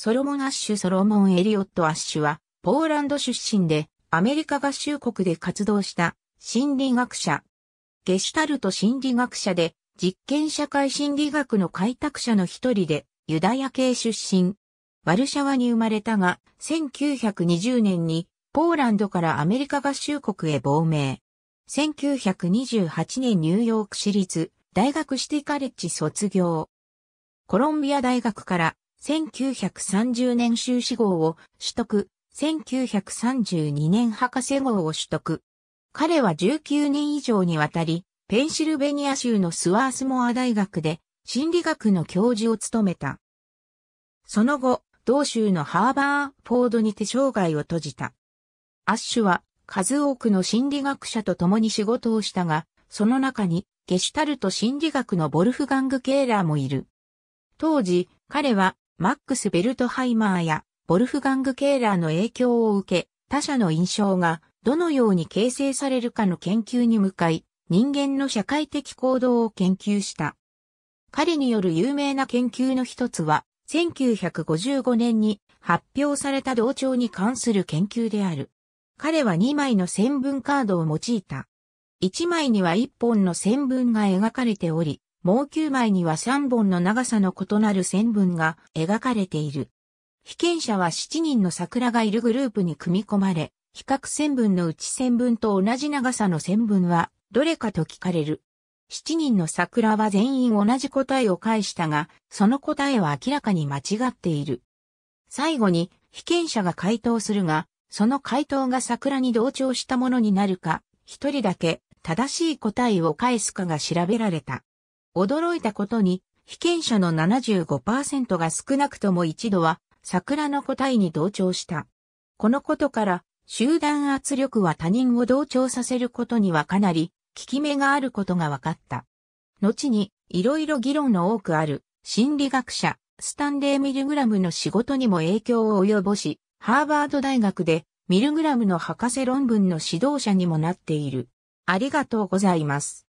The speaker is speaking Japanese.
ソロモン・アッシュ・ソロモン・エリオット・アッシュは、ポーランド出身で、アメリカ合衆国で活動した心理学者。ゲシュタルト心理学者で、実験社会心理学の開拓者の一人で、ユダヤ系出身。ワルシャワに生まれたが、1920年に、ポーランドからアメリカ合衆国へ亡命。1928年ニューヨーク市立大学シティカレッジ卒業。コロンビア大学から1930年修士号を取得、1932年博士号を取得。彼は19年以上にわたり、ペンシルベニア州のスワースモア大学で心理学の教授を務めた。その後、同州のハーバーフォードにて生涯を閉じた。アッシュは数多くの心理学者と共に仕事をしたが、その中にゲシュタルト心理学のボルフガング・ケーラーもいる。当時、彼はマックス・ベルトハイマーやボルフガング・ケーラーの影響を受け、他者の印象がどのように形成されるかの研究に向かい、人間の社会的行動を研究した。彼による有名な研究の一つは、1955年に発表された同調に関する研究である。彼は2枚の線分カードを用いた。1枚には1本の線分が描かれており、毛球枚には3本の長さの異なる線分が描かれている。被験者は7人の桜がいるグループに組み込まれ、比較線分のうち線分と同じ長さの線分はどれかと聞かれる。7人の桜は全員同じ答えを返したが、その答えは明らかに間違っている。最後に被験者が回答するが、その回答が桜に同調したものになるか、一人だけ正しい答えを返すかが調べられた。驚いたことに、被験者の75%が少なくとも一度は桜の答えに同調した。このことから、集団圧力は他人を同調させることにはかなり効き目があることが分かった。後に、いろいろ議論の多くある心理学者、スタンレー・ミルグラムの仕事にも影響を及ぼし、ハーバード大学でミルグラムの博士論文の指導者にもなっている。ありがとうございます。